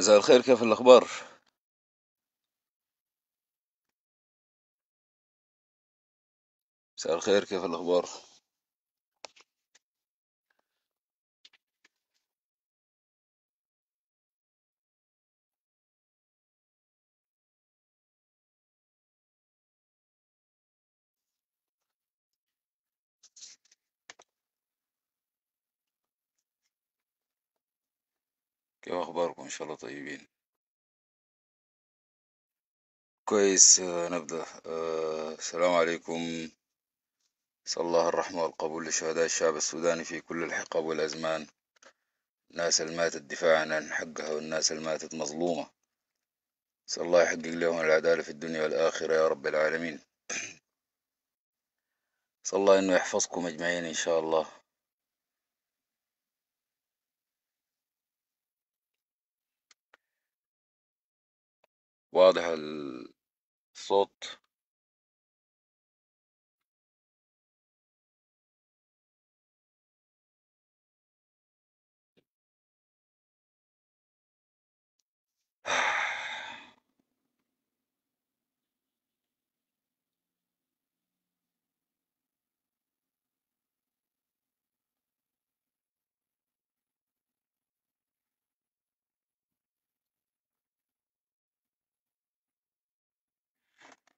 مساء الخير كيف الأخبار؟ مساء الخير كيف الأخبار؟ كيف إيه أخباركم إن شاء الله طيبين كويس آه، نبدأ آه، السلام عليكم صلى الله الرحمة والقبول لشهداء الشعب السوداني في كل الحقب والأزمان الناس اللي ماتت دفاعا عن حقها والناس اللي ماتت مظلومة صلى الله يحقق لهم العدالة في الدنيا والآخرة يا رب العالمين صلى الله إنه يحفظكم أجمعين إن شاء الله واضح الصوت Ah.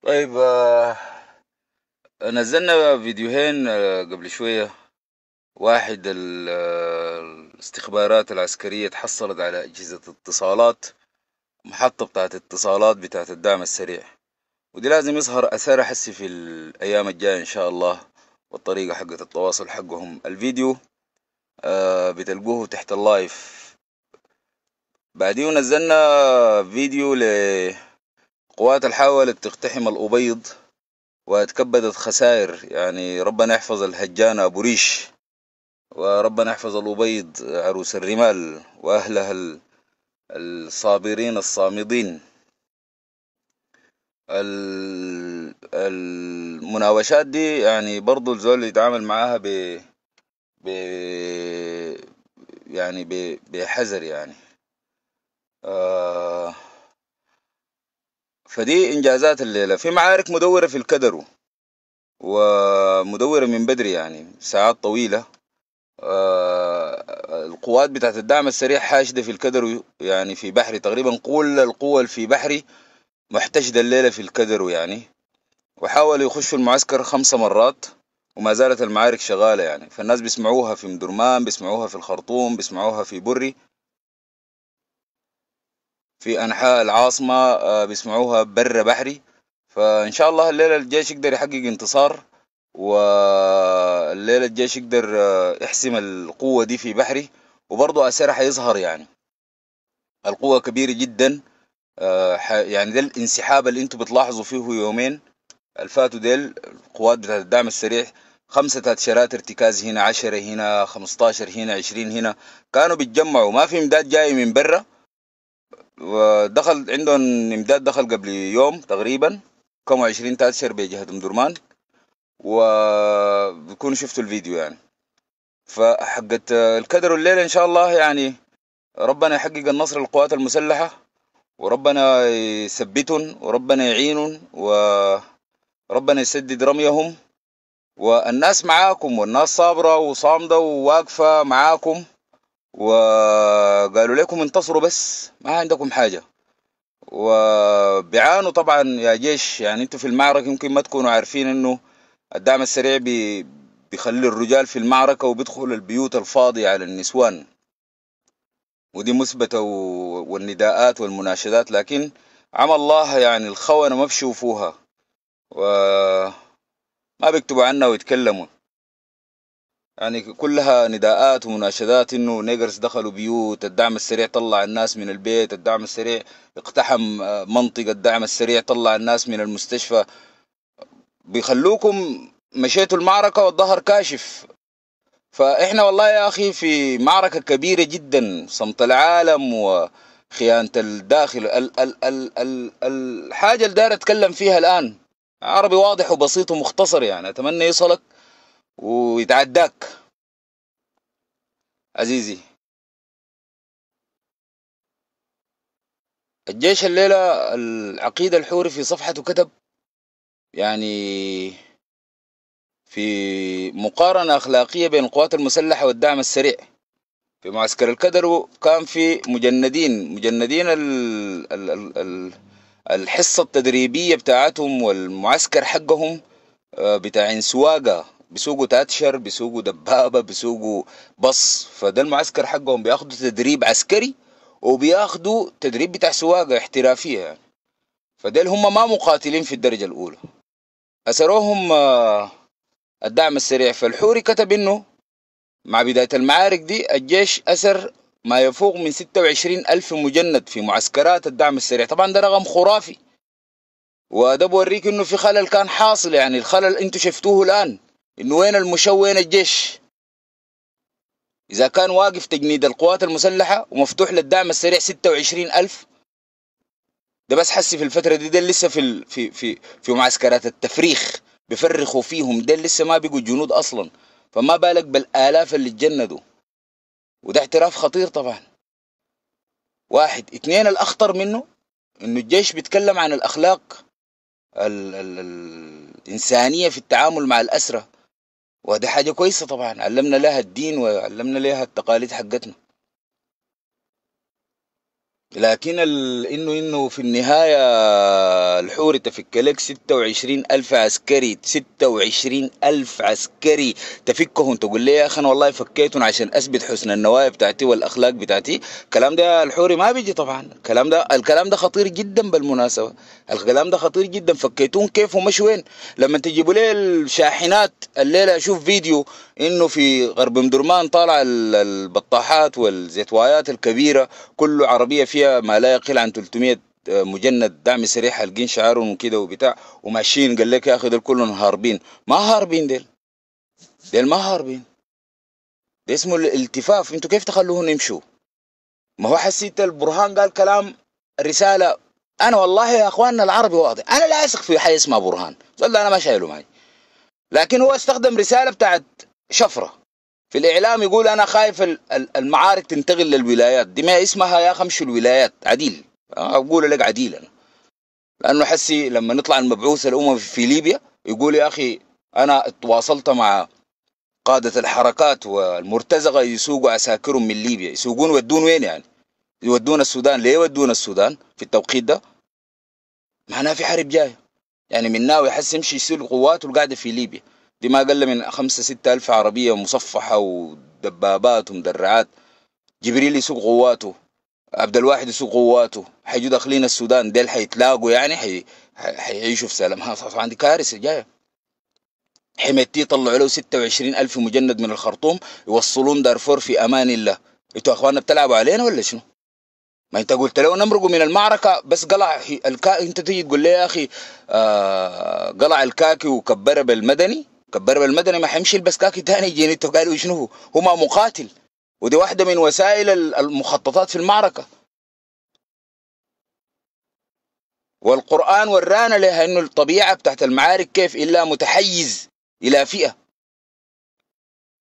طيب آه، نزلنا فيديوهين آه، قبل شوية واحد آه، الاستخبارات العسكرية تحصلت على أجهزة اتصالات محطة بتاعت اتصالات بتاعت الدعم السريع ودي لازم يظهر أثار حسي في الأيام الجاية إن شاء الله والطريقة حقت التواصل حقهم الفيديو بتلقوه تحت اللايف بعدين نزلنا فيديو ل قوات حاولت تقتحم الأبيض وتكبدت خسائر يعني ربنا يحفظ الهجان أبو ريش وربنا يحفظ الأبيض عروس الرمال وأهلها الصابرين الصامدين المناوشات دي يعني برضو الزول يتعامل معاها ب ب يعني بحذر يعني آه فدي إنجازات الليلة في معارك مدورة في الكدرو ومدورة من بدري يعني ساعات طويلة آه، القوات بتاعت الدعم السريع حاشدة في الكدرو يعني في بحري تقريبا كل القوة اللي في بحري محتشدة الليلة في الكدرو يعني وحاولوا يخشوا المعسكر خمس مرات وما زالت المعارك شغالة يعني فالناس بيسمعوها في مدرمان بيسمعوها في الخرطوم بيسمعوها في بري في أنحاء العاصمة آه، بيسمعوها برا بحري فإن شاء الله الليلة الجيش يقدر يحقق انتصار والليلة الجيش يقدر آه، يحسم القوة دي في بحري وبرضه أسير حيظهر يعني القوة كبيرة جدا آه، يعني ده الانسحاب اللي انتوا بتلاحظوا فيه يومين الفاتو ديل القوات بتاعة الدعم السريع خمسة تلات شرات ارتكاز هنا عشرة هنا خمستاشر هنا عشرين هنا كانوا بيتجمعوا ما في امداد جاي من برا ودخل عندهم امداد دخل قبل يوم تقريبا كم 20 شهر بجهة ام درمان وبكونوا شفتوا الفيديو يعني فحقت الكدر الليلة ان شاء الله يعني ربنا يحقق النصر للقوات المسلحة وربنا يثبتهم وربنا يعينهم وربنا يسدد رميهم والناس معاكم والناس صابرة وصامدة وواقفة معاكم وقالوا لكم انتصروا بس ما عندكم حاجة وبيعانوا طبعا يا جيش يعني انتوا في المعركة يمكن ما تكونوا عارفين انه الدعم السريع بي بيخلي الرجال في المعركة وبيدخل البيوت الفاضية على النسوان ودي مثبتة والنداءات والمناشدات لكن عمى الله يعني الخونة ما بشوفوها وما بيكتبوا عنها ويتكلموا يعني كلها نداءات ومناشدات انه نيجرز دخلوا بيوت الدعم السريع طلع الناس من البيت الدعم السريع اقتحم آه، منطقة الدعم السريع طلع الناس من المستشفى بيخلوكم مشيتوا المعركة والظهر كاشف فإحنا والله يا أخي في معركة كبيرة جدا صمت العالم وخيانة الداخل ال ال ال ال الحاجة اللي داير أتكلم فيها الآن عربي واضح وبسيط ومختصر يعني أتمنى يصلك ويتعداك عزيزي الجيش الليلة العقيد الحوري في صفحته كتب يعني في مقارنة أخلاقية بين القوات المسلحة والدعم السريع في معسكر الكدر كان في مجندين مجندين الحصة التدريبية بتاعتهم والمعسكر حقهم آه، بتاع انسواقة بيسوقوا تاتشر بيسوقوا دبابه بيسوقوا بص فده المعسكر حقهم بياخدوا تدريب عسكري وبياخدوا تدريب بتاع سواقه احترافيه يعني فديل هم ما مقاتلين في الدرجه الاولى أسروهم آه، الدعم السريع فالحوري كتب إنه مع بداية المعارك دي الجيش أسر ما يفوق من 26 ألف مجند في معسكرات الدعم السريع طبعا ده رقم خرافي وده بوريك إنه في خلل كان حاصل يعني الخلل انتو شفتوه الآن انه وين المشو وين الجيش اذا كان واقف تجنيد القوات المسلحه ومفتوح للدعم السريع 26000 ده بس حسي في الفتره دي ده لسه في في في في معسكرات التفريخ بفرخوا فيهم ده لسه ما بقوا جنود اصلا فما بالك بالالاف اللي اتجندوا وده اعتراف خطير طبعا واحد اثنين الاخطر منه انه الجيش بيتكلم عن الاخلاق الـ الـ الانسانيه في التعامل مع الاسره وده حاجة كويسة طبعا علمنا لها الدين وعلمنا لها التقاليد حقتنا لكن ال... انه انه في النهايه الحوري تفك لك 26 الف عسكري 26 الف عسكري تفكهم تقول لي يا اخي انا والله فكيتهم عشان اثبت حسن النوايا بتاعتي والاخلاق بتاعتي الكلام ده الحوري ما بيجي طبعا الكلام ده الكلام ده خطير جدا بالمناسبه الكلام ده خطير جدا فكيتون كيف ومش وين لما تجيبوا لي الشاحنات الليله اشوف فيديو انه في غرب مدرمان طالع البطاحات والزيتوايات الكبيره كله عربيه فيها فيها ما لا يقل عن 300 آه، مجند دعم سريع حلقين شعارهم وكده وبتاع وماشيين قال لك يا اخي دول كلهم هاربين ما هاربين ديل ديل ما هاربين ده اسمه الالتفاف انتوا كيف تخلوهم يمشوا ما هو حسيت البرهان قال كلام رساله انا والله يا اخواننا العربي واضح انا لا اثق في حاجه اسمها برهان ده انا ما شايله معي لكن هو استخدم رساله بتاعت شفره في الاعلام يقول انا خايف المعارك تنتقل للولايات دي ما اسمها يا خمش الولايات عديل اقول لك عديل انا لانه حسي لما نطلع المبعوث الامم في ليبيا يقول يا اخي انا تواصلت مع قادة الحركات والمرتزقة يسوقوا عساكرهم من ليبيا يسوقون ودون وين يعني يودون السودان ليه يودون السودان في التوقيت ده معناه في حرب جاية يعني من ناوي حس يمشي يسوق قواته القاعدة في ليبيا دي ما أقل من خمسة ستة ألف عربية مصفحة ودبابات ومدرعات جبريل يسوق قواته عبد الواحد يسوق قواته حيجوا داخلين السودان ديل حيتلاقوا يعني حي... حيعيشوا في سلام طبعا دي كارثة جاية حميتي طلعوا له وعشرين ألف مجند من الخرطوم يوصلون دارفور في أمان الله انتوا اخواننا بتلعبوا علينا ولا شنو؟ ما انت قلت له نمرقوا من المعركه بس قلع الكا... انت تيجي تقول لي يا اخي آه... قلع الكاكي وكبره بالمدني كبرب المدني ما حيمشي يلبس كاكي تاني جينيته قالوا شنو هو هما مقاتل ودي واحدة من وسائل المخططات في المعركة والقرآن ورانا لها أنه الطبيعة بتاعت المعارك كيف إلا متحيز إلى فئة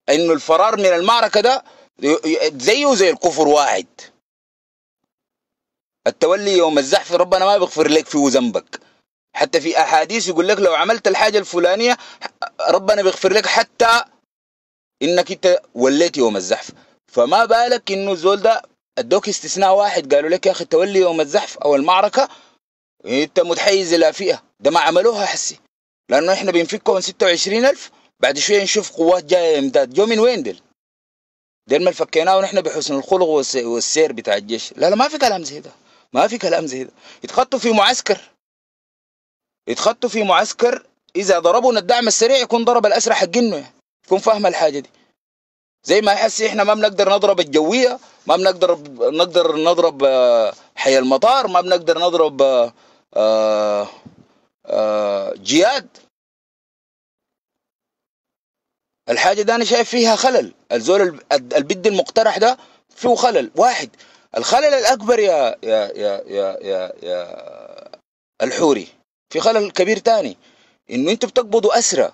أنه الفرار من المعركة ده زيه زي الكفر واحد التولي يوم الزحف ربنا ما بيغفر لك فيه ذنبك حتى في أحاديث يقول لك لو عملت الحاجة الفلانية ربنا بيغفر لك حتى إنك أنت وليت يوم الزحف فما بالك إنه زول ده ادوك استثناء واحد قالوا لك يا أخي تولي يوم الزحف أو المعركة أنت متحيز إلى فئة ده ما عملوها حسي لأنه إحنا بنفكهم 26000 بعد شوية نشوف قوات جاية امداد جو من وين دل دل ما فكيناه ونحن بحسن الخلق والسير بتاع الجيش لا لا ما في كلام زي ده ما في كلام زي ده يتخطوا في معسكر يتخطوا في معسكر اذا ضربوا الدعم السريع يكون ضرب الاسرح الجنوي يكون فاهمه الحاجه دي زي ما يحس احنا ما بنقدر نضرب الجويه ما بنقدر نقدر نضرب آه، حي المطار ما بنقدر نضرب آه، آه، جياد الحاجة ده أنا شايف فيها خلل الزول البد المقترح ده فيه خلل واحد الخلل الأكبر يا يا يا يا, يا, يا الحوري في خلل كبير تاني انه انتوا بتقبضوا اسرى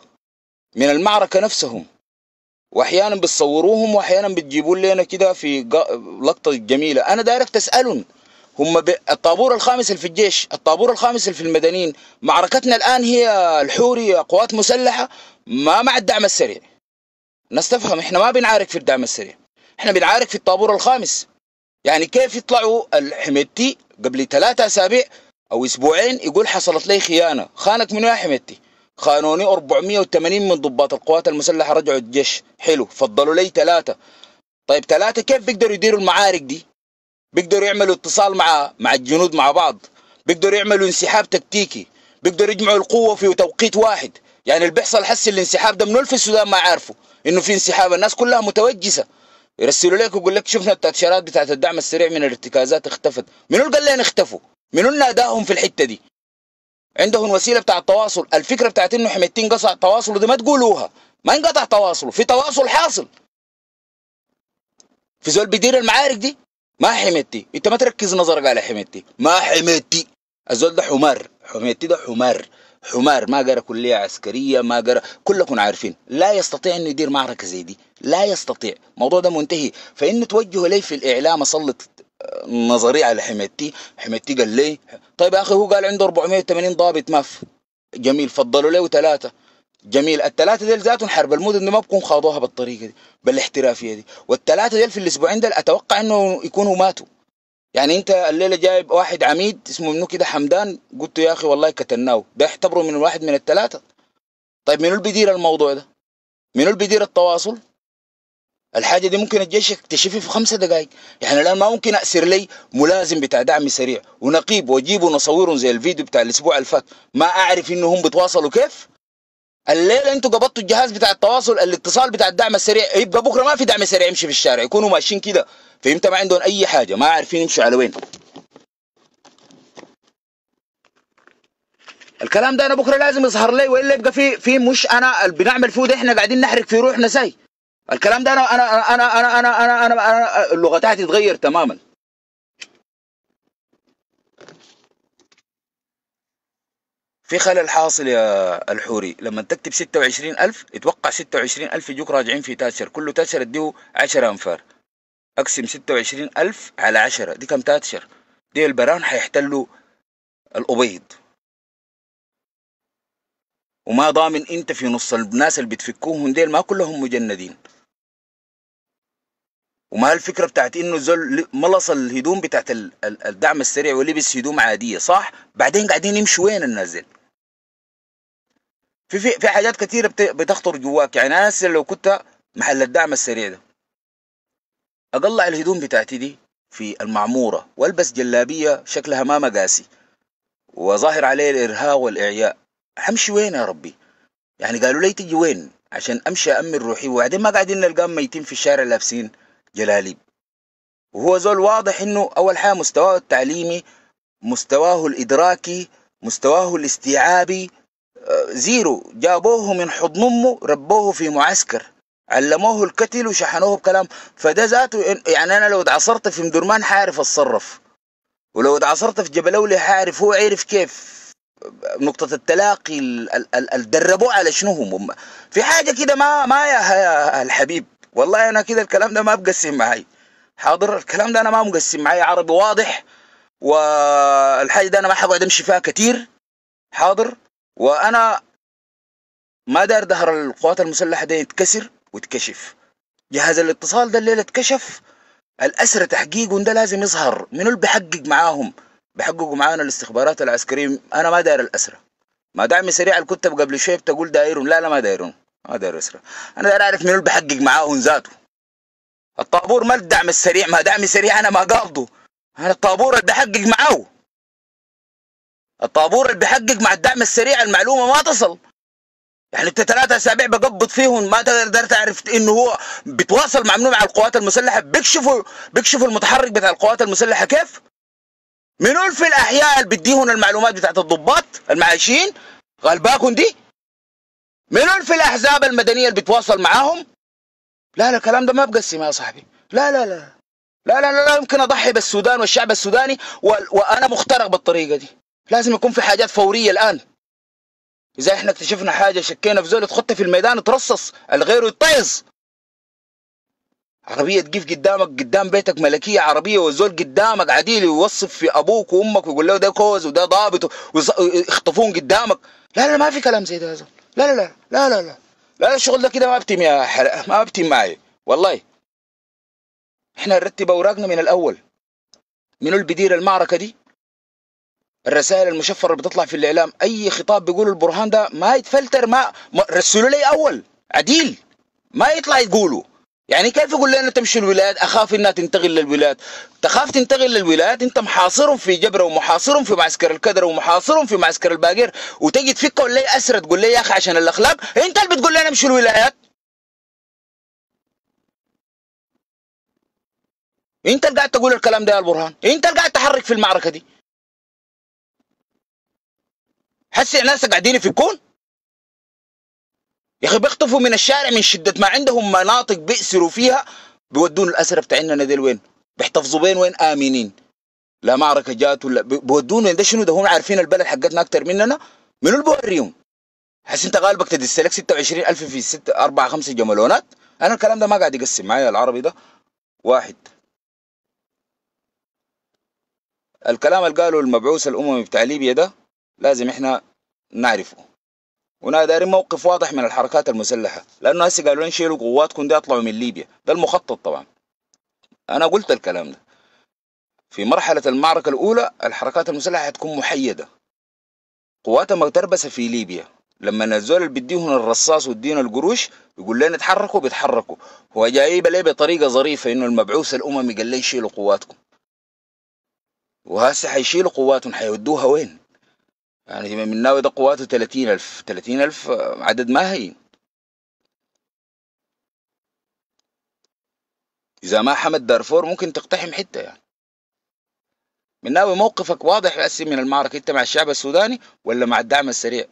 من المعركه نفسهم واحيانا بتصوروهم واحيانا بتجيبوا لنا كده في لقطه جميله انا دايركت اسالهم هم الطابور الخامس اللي في الجيش الطابور الخامس اللي في المدنيين معركتنا الان هي الحوري قوات مسلحه ما مع الدعم السريع الناس تفهم احنا ما بنعارك في الدعم السريع احنا بنعارك في الطابور الخامس يعني كيف يطلعوا الحميدتي قبل ثلاثة اسابيع او اسبوعين يقول حصلت لي خيانه خانك من يا حميتي خانوني 480 من ضباط القوات المسلحه رجعوا الجيش حلو فضلوا لي ثلاثه طيب ثلاثه كيف بيقدروا يديروا المعارك دي بيقدروا يعملوا اتصال مع مع الجنود مع بعض بيقدروا يعملوا انسحاب تكتيكي بيقدروا يجمعوا القوه في توقيت واحد يعني اللي بيحصل حس الانسحاب ده منو في السودان ما عارفه انه في انسحاب الناس كلها متوجسه يرسلوا لك ويقول لك شفنا التاتشيرات بتاعت الدعم السريع من الارتكازات اختفت منو اللي قال لنا اختفوا منو ادائهم في الحته دي عندهم وسيله بتاع التواصل الفكره بتاعت انه حميدتين قطع تواصله دي ما تقولوها ما انقطع تواصله في تواصل حاصل في زول بيدير المعارك دي ما حميدتي انت ما تركز نظرك على حميدتي ما حميدتي الزول ده حمار حميدتي ده حمار حمار ما قرا كليه عسكريه ما قرا كلكم عارفين لا يستطيع انه يدير معركه زي دي لا يستطيع الموضوع ده منتهي فان توجه لي في الاعلام اسلط نظري على حميدتي حميدتي قال لي طيب يا اخي هو قال عنده 480 ضابط ماف جميل فضلوا له ثلاثه جميل الثلاثه ديل ذاتهم حرب المود انه ما بكون خاضوها بالطريقه دي بالاحترافيه دي والثلاثه ديل في الاسبوعين ديل اتوقع انه يكونوا ماتوا يعني انت الليله جايب واحد عميد اسمه منو كده حمدان قلت يا اخي والله كتناو ده يعتبروا من واحد من الثلاثه طيب منو اللي بيدير الموضوع ده منو اللي بيدير التواصل الحاجة دي ممكن الجيش يكتشفها في خمسة دقائق يعني الآن ما ممكن أأسر لي ملازم بتاع دعم سريع ونقيب وأجيب ونصورهم زي الفيديو بتاع الأسبوع الفات ما أعرف إنه هم بتواصلوا كيف الليلة أنتوا قبضتوا الجهاز بتاع التواصل الاتصال بتاع الدعم السريع يبقى إيه، بكرة ما في دعم سريع يمشي في الشارع يكونوا ماشيين كده فهمت ما عندهم أي حاجة ما عارفين يمشوا على وين الكلام ده أنا بكرة لازم يظهر لي وإلا يبقى في في مش أنا اللي بنعمل فيه ده إحنا قاعدين نحرق في روحنا ساي الكلام ده انا انا انا انا انا انا, أنا, أنا اللغه بتاعتي اتغير تماما في خلل حاصل يا الحوري لما تكتب 26000 اتوقع 26000 يجوك راجعين في تاتشر كل تاتشر اديه 10 انفار اقسم 26000 على 10 دي كم تاتشر دي البران حيحتلوا الابيض وما ضامن انت في نص الناس اللي بتفكوهم ديل ما كلهم مجندين وما الفكره بتاعت انه زول ملص الهدوم بتاعت الدعم السريع ولبس هدوم عاديه صح بعدين قاعدين يمشوا وين النازل في في في حاجات كثيره بتخطر جواك يعني انا لو كنت محل الدعم السريع ده اقلع الهدوم بتاعتي دي في المعموره والبس جلابيه شكلها ما مقاسي وظاهر عليه الارهاق والاعياء همشي وين يا ربي يعني قالوا لي تجي وين عشان امشي امن روحي وبعدين ما قاعدين نلقاهم ميتين في الشارع لابسين جلاليب وهو زول واضح انه اول حاجه مستواه التعليمي مستواه الادراكي مستواه الاستيعابي آه، زيرو جابوه من حضن امه ربوه في معسكر علموه الكتل وشحنوه بكلام فده ذاته يعني انا لو اتعصرت في مدرمان حعرف اتصرف ولو اتعصرت في جبلولي حعرف هو عرف كيف نقطة التلاقي دربوه على شنو هم في حاجة كده ما ما يا الحبيب والله انا كده الكلام ده ما بقسم معايا حاضر الكلام ده انا ما مقسم معايا عربي واضح والحاجه ده انا ما حقعد امشي فيها كتير حاضر وانا ما دار ظهر القوات المسلحه ده يتكسر وتكشف جهاز الاتصال ده الليله اتكشف الاسرى تحقيق ده لازم يظهر منو اللي بيحقق معاهم بيحققوا معانا الاستخبارات العسكرية أنا ما داير الأسرة ما دعمي سريع اللي كنت قبل شوية بتقول دايرهم لا لا ما دايرهم ما هذا اسرع انا داير اعرف منو اللي بحقق معاه ذاته الطابور ما الدعم السريع ما دعم سريع انا ما قابضه انا الطابور اللي بحقق معاه الطابور اللي بحقق مع الدعم السريع المعلومه ما تصل يعني انت ثلاثة اسابيع بقبض فيهم ما تقدر تعرف انه هو بيتواصل مع منو مع القوات المسلحه بيكشفوا بيكشفوا المتحرك بتاع القوات المسلحه كيف؟ منو في الاحياء اللي بديهم المعلومات بتاعت الضباط المعايشين؟ غلباكم دي؟ منهم في الاحزاب المدنيه اللي بتواصل معاهم لا لا الكلام ده ما بقسم يا صاحبي لا لا لا لا لا لا, لا يمكن اضحي بالسودان والشعب السوداني و... وانا مخترق بالطريقه دي لازم يكون في حاجات فوريه الان اذا احنا اكتشفنا حاجه شكينا في زول تخطي في الميدان ترصص الغير يطيز عربيه تقف قدامك قدام بيتك ملكيه عربيه والزول قدامك عديل يوصف في ابوك وامك ويقول له ده كوز وده ضابط ويخطفون قدامك لا لا ما في كلام زي ده يا زول لا لا لا لا لا لا الشغل ده كده ما بتم يا حرق ما بتم معي والله احنا نرتب اوراقنا من الاول منو اللي بيدير المعركه دي الرسائل المشفره اللي بتطلع في الاعلام اي خطاب بيقول البرهان ده ما يتفلتر ما, ما رسلوا لي اول عديل ما يطلع يقولوا يعني كيف يقول لنا تمشي الولاد اخاف انها تنتقل للولاد تخاف تنتقل للولاد انت محاصرهم في جبره ومحاصرهم في معسكر الكدر ومحاصرهم في معسكر الباقير وتجي تفكه ولا اسرة تقول لي يا اخي عشان الاخلاق انت اللي بتقول لنا امشي الولايات انت اللي قاعد تقول الكلام ده يا البرهان انت اللي قاعد تحرك في المعركه دي حسي ناس قاعدين في الكون يا اخي بيخطفوا من الشارع من شده ما عندهم مناطق بيأسروا فيها بيودون الاسره بتاعنا ديل وين بيحتفظوا بين وين امنين لا معركه جات ولا بيودون وين ده شنو ده هم عارفين البلد حقتنا اكتر مننا منو اللي بوريهم حس انت غالبك تدس لك 26000 في 6 4 5 جملونات انا الكلام ده ما قاعد يقسم معايا العربي ده واحد الكلام اللي قاله المبعوث الاممي بتاع ليبيا ده لازم احنا نعرفه هنا دارين موقف واضح من الحركات المسلحه لانه هسه قالوا لنا شيلوا قواتكم دي اطلعوا من ليبيا ده المخطط طبعا انا قلت الكلام ده في مرحله المعركه الاولى الحركات المسلحه هتكون محيده قواتها مغتربسة في ليبيا لما الزول اللي بيديهم الرصاص ودينا القروش يقول لنا اتحركوا بيتحركوا هو جايب ليه بطريقه ظريفه انه المبعوث الاممي قال لي شيلوا قواتكم وهسه حيشيلوا قواتهم حيودوها وين يعني من ناوي ده قواته 30000 30000 آه، عدد ما هين إذا ما حمت دارفور ممكن تقتحم حتة يعني من ناوي موقفك واضح يأسي من المعركة أنت مع الشعب السوداني ولا مع الدعم السريع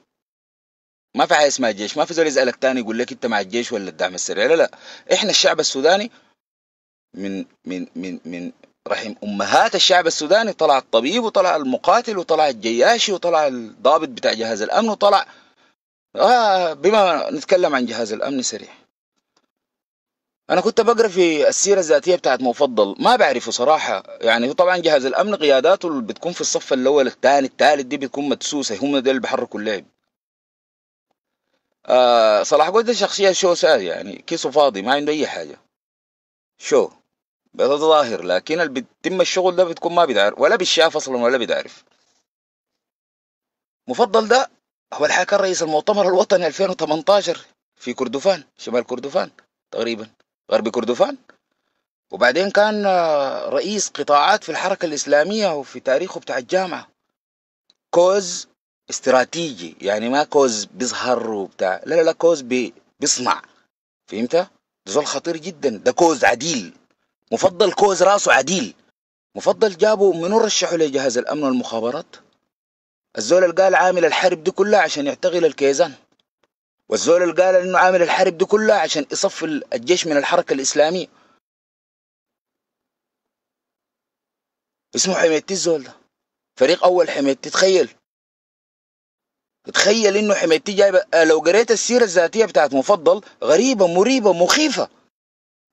ما في حاجة اسمها الجيش ما في زول يسألك تاني يقول لك أنت مع الجيش ولا الدعم السريع لا لا إحنا الشعب السوداني من من من من رحم أمهات الشعب السوداني طلع الطبيب وطلع المقاتل وطلع الجياشي وطلع الضابط بتاع جهاز الأمن وطلع آه بما نتكلم عن جهاز الأمن سريع أنا كنت بقرأ في السيرة الذاتية بتاعت مفضل ما بعرفه صراحة يعني طبعا جهاز الأمن قياداته اللي بتكون في الصف الأول الثاني الثالث دي بتكون مدسوسة هم دول اللي بيحركوا اللعب آه صلاح قلت شخصية شو ساد يعني كيسه فاضي ما عنده أي حاجة شو ظاهر لكن اللي بيتم الشغل ده بتكون ما بتعرف ولا بتشاف اصلا ولا بتعرف مفضل ده هو الحقيقه كان رئيس المؤتمر الوطني 2018 في كردفان شمال كردفان تقريبا غرب كردفان وبعدين كان آه، رئيس قطاعات في الحركة الإسلامية وفي تاريخه بتاع الجامعة كوز استراتيجي يعني ما كوز بيظهر وبتاع لا لا لا كوز بيصنع فهمت؟ ده زول خطير جدا ده كوز عديل مفضل كوز راسه عديل مفضل جابوا منو رشحوا لجهاز الامن والمخابرات الزول اللي قال عامل الحرب دي كلها عشان يعتقل الكيزان والزول اللي قال انه عامل الحرب دي كلها عشان يصفي الجيش من الحركه الاسلاميه اسمه حميتي الزول ده فريق اول حميتي تخيل تخيل انه حميتي جايبه آه، لو قريت السيره الذاتيه بتاعت مفضل غريبه مريبه مخيفه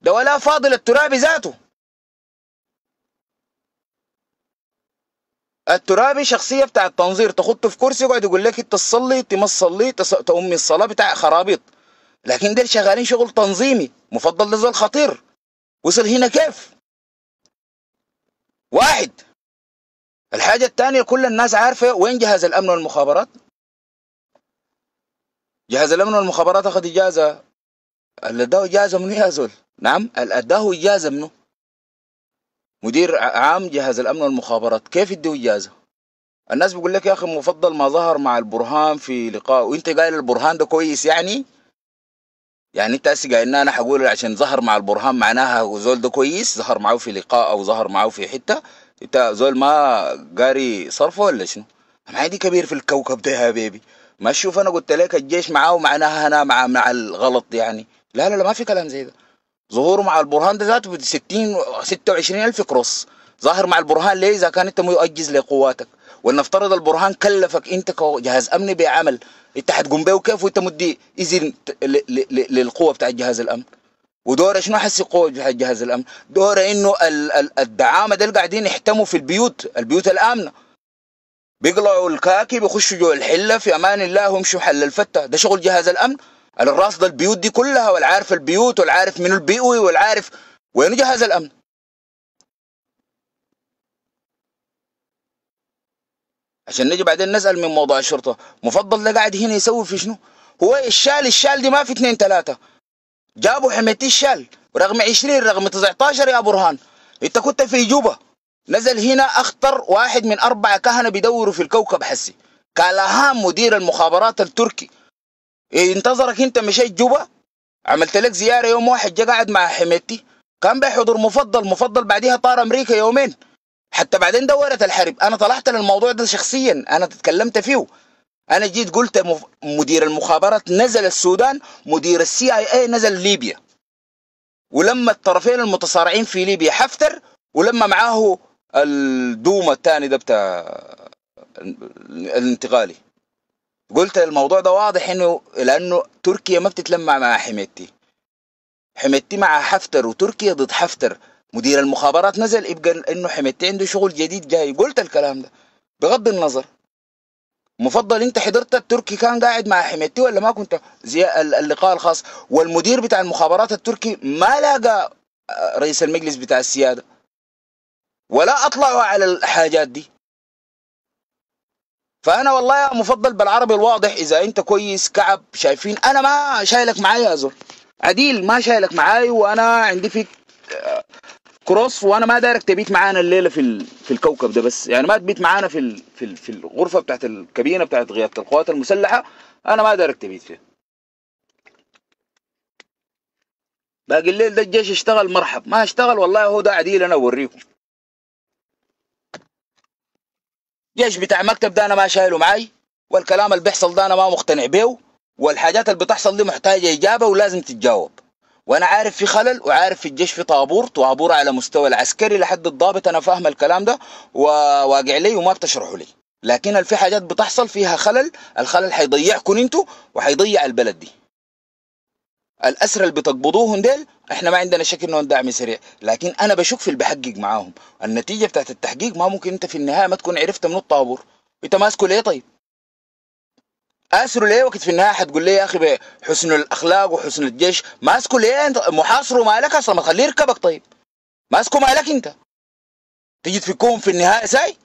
ده ولا فاضل الترابي ذاته الترابي شخصية بتاع التنظير تخطه في كرسي يقعد يقول لك انت تصلي انت ما تصلي تأمي الصلاة بتاع خرابيط لكن ده شغالين شغل تنظيمي مفضل لزول خطير وصل هنا كيف واحد الحاجة الثانية كل الناس عارفة وين جهاز الأمن والمخابرات جهاز الأمن والمخابرات أخذ إجازة اللي ده إجازة من إيه يا زول نعم اداه اجازه منه مدير عام جهاز الامن والمخابرات كيف يديه اجازه الناس بيقول لك يا اخي مفضل ما ظهر مع البرهان في لقاء وانت قايل البرهان ده كويس يعني يعني انت هسه قايل انا حقول عشان ظهر مع البرهان معناها زول ده كويس ظهر معه في لقاء او ظهر معه في حته انت زول ما قاري صرفه ولا شنو؟ ما عندي كبير في الكوكب ده يا بيبي ما تشوف انا قلت لك الجيش معاه معناها انا مع مع الغلط يعني لا لا لا ما في كلام زي ده ظهوره مع البرهان ده ذاته 60 26 الف كروس ظاهر مع البرهان ليه اذا كان انت مؤجز لقواتك ولنفترض البرهان كلفك انت كجهاز امني بعمل انت حتقوم به وكيف وانت مدي اذن للقوه بتاع جهاز الامن ودوره شنو حسي قوه جهاز الامن دوره انه الدعامه دول قاعدين يحتموا في البيوت البيوت الامنه بيقلعوا الكاكي بيخشوا جوا الحله في امان الله ويمشوا حل الفته ده شغل جهاز الامن الراصد البيوت دي كلها والعارف البيوت والعارف من البيئوي والعارف وين جهاز الأمن عشان نجي بعدين نسأل من موضوع الشرطة مفضل ده قاعد هنا يسوي في شنو هو الشال الشال دي ما في اثنين ثلاثة جابوا حميتي الشال رقم 20 رقم 19 يا برهان انت كنت في جوبا نزل هنا اخطر واحد من اربعة كهنة بيدوروا في الكوكب حسي كالاهام مدير المخابرات التركي إيه، انتظرك انت مشيت جوبا عملت لك زياره يوم واحد جا قاعد مع حميتي كان بحضور مفضل مفضل بعديها طار امريكا يومين حتى بعدين دورت الحرب انا طلعت للموضوع ده شخصيا انا تكلمت فيه انا جيت قلت مدير المخابرات نزل السودان مدير السي اي اي نزل ليبيا ولما الطرفين المتصارعين في ليبيا حفتر ولما معاه الدومة الثاني ده بتاع الانتقالي قلت الموضوع ده واضح انه لانه تركيا ما بتتلمع مع حميتي حميتي مع حفتر وتركيا ضد حفتر مدير المخابرات نزل يبقى انه حميتي عنده شغل جديد جاي قلت الكلام ده بغض النظر مفضل انت حضرت التركي كان قاعد مع حميتي ولا ما كنت زي اللقاء الخاص والمدير بتاع المخابرات التركي ما لاقى آه، رئيس المجلس بتاع السياده ولا اطلعوا على الحاجات دي فانا والله يا مفضل بالعربي الواضح اذا انت كويس كعب شايفين انا ما شايلك معايا يا زول عديل ما شايلك معاي وانا عندي فيك آه، كروس وانا ما دارك تبيت معانا الليله في في الكوكب ده بس يعني ما تبيت معانا في في في الغرفه بتاعت الكابينه بتاعت قياده القوات المسلحه انا ما دارك تبيت فيها باقي الليل ده الجيش اشتغل مرحب ما اشتغل والله هو ده عديل انا اوريكم جيش بتاع مكتب ده انا ما شايله معاي والكلام اللي بيحصل ده انا ما مقتنع به والحاجات اللي بتحصل دي محتاجه اجابه ولازم تتجاوب وانا عارف في خلل وعارف في الجيش في طابور طابور على مستوى العسكري لحد الضابط انا فاهم الكلام ده وواقع لي وما بتشرحه لي لكن في حاجات بتحصل فيها خلل الخلل حيضيعكم انتوا وحيضيع البلد دي الاسرى اللي بتقبضوهم ديل احنا ما عندنا شك انهم دعم سريع لكن انا بشك في اللي بحقق معاهم النتيجه بتاعت التحقيق ما ممكن انت في النهايه ما تكون عرفت من الطابور انت ماسكه ليه طيب اسره ليه وقت في النهايه حتقول لي يا اخي بحسن الاخلاق وحسن الجيش ماسكه ليه انت محاصره مالك اصلا ما تخليه يركبك طيب ماسكه مالك انت تيجي تفكهم في النهايه ساي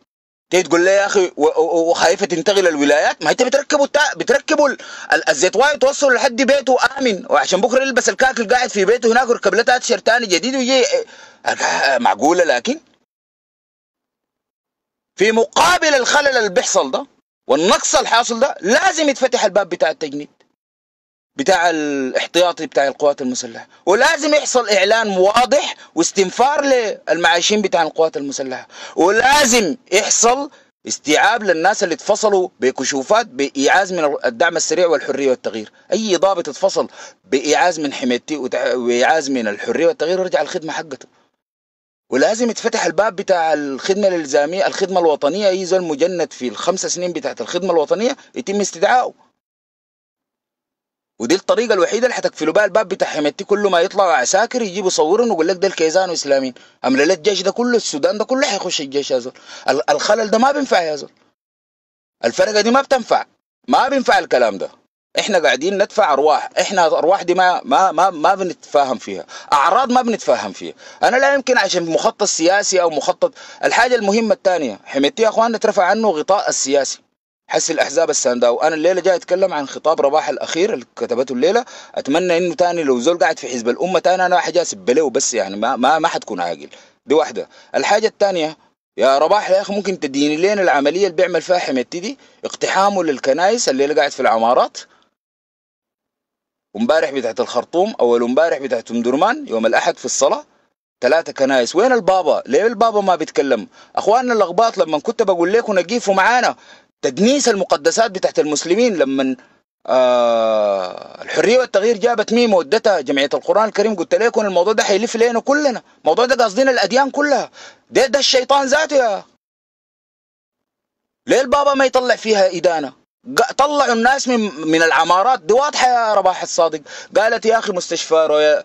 تيجي تقول لي يا اخي وخايفه تنتقل الولايات ما انت بتركبوا التا... بتركبوا الزيت واي توصل لحد بيته امن وعشان بكره يلبس الكاك قاعد في بيته هناك ويركب له تاتشر ثاني جديد ويجي آه، معقوله لكن في مقابل الخلل اللي بيحصل ده والنقص الحاصل ده لازم يتفتح الباب بتاع التجنيد بتاع الاحتياطي بتاع القوات المسلحه ولازم يحصل اعلان واضح واستنفار للمعايشين بتاع القوات المسلحه ولازم يحصل استيعاب للناس اللي اتفصلوا بكشوفات بإيعاز من الدعم السريع والحرية والتغيير أي ضابط اتفصل بإيعاز من حمايتي وإيعاز من الحرية والتغيير ورجع الخدمة حقته ولازم يتفتح الباب بتاع الخدمة الإلزامية الخدمة الوطنية أي زول مجند في الخمس سنين بتاعت الخدمة الوطنية يتم استدعائه ودي الطريقه الوحيده اللي حتقفلوا بها الباب بتاع حميتي كل ما يطلعوا عساكر يجيبوا صورهم ويقول لك ده الكيزان واسلاميين لا الجيش ده كله السودان ده كله حيخش الجيش يا زول الخلل ده ما بينفع يا زول الفرقه دي ما بتنفع ما بينفع الكلام ده احنا قاعدين ندفع ارواح احنا ارواح دي ما ما ما, ما بنتفاهم فيها اعراض ما بنتفاهم فيها انا لا يمكن عشان مخطط سياسي او مخطط الحاجه المهمه الثانيه حميتي يا اخواننا ترفع عنه غطاء السياسي حس الاحزاب السانداو انا الليله جاي اتكلم عن خطاب رباح الاخير اللي كتبته الليله اتمنى انه تاني لو زول قاعد في حزب الامه تاني انا حاجه اسبله بس يعني ما ما, ما حتكون عاقل دي واحده الحاجه الثانيه يا رباح يا اخي ممكن تديني لين العمليه اللي بيعمل فيها حميدتي دي اقتحامه للكنائس الليله قاعد في العمارات امبارح بتاعت الخرطوم اول امبارح بتاعت ام درمان يوم الاحد في الصلاه ثلاثة كنايس وين البابا؟ ليه البابا ما بيتكلم؟ اخواننا الاغباط لما كنت بقول لكم نقيفوا معانا تدنيس المقدسات بتاعت المسلمين لما آه الحريه والتغيير جابت مين مودتها جمعيه القران الكريم قلت لكم الموضوع ده حيلف لينا كلنا الموضوع ده قاصدين الاديان كلها ده ده الشيطان ذاته يا ليه البابا ما يطلع فيها ادانه طلعوا الناس من من العمارات دي واضحه يا رباح الصادق قالت يا اخي مستشفى رويا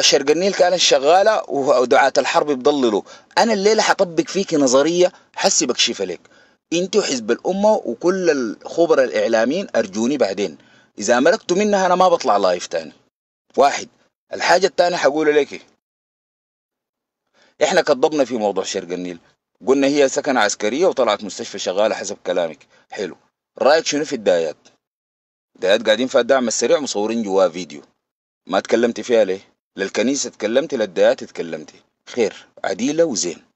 شرق آه، النيل كانت شغاله ودعاه الحرب بضللوا انا الليله حطبق فيك نظريه حسي بكشف لك انت حزب الامه وكل الخبراء الاعلاميين ارجوني بعدين اذا ملكتوا منها انا ما بطلع لايف تاني واحد الحاجه الثانيه حقولها لك احنا كضبنا في موضوع شرق النيل قلنا هي سكنه عسكريه وطلعت مستشفى شغاله حسب كلامك حلو رايك شنو في الدايات دايات قاعدين في الدعم السريع مصورين جواه فيديو ما تكلمتي فيها ليه للكنيسه تكلمتي للدايات تكلمتي خير عديله وزين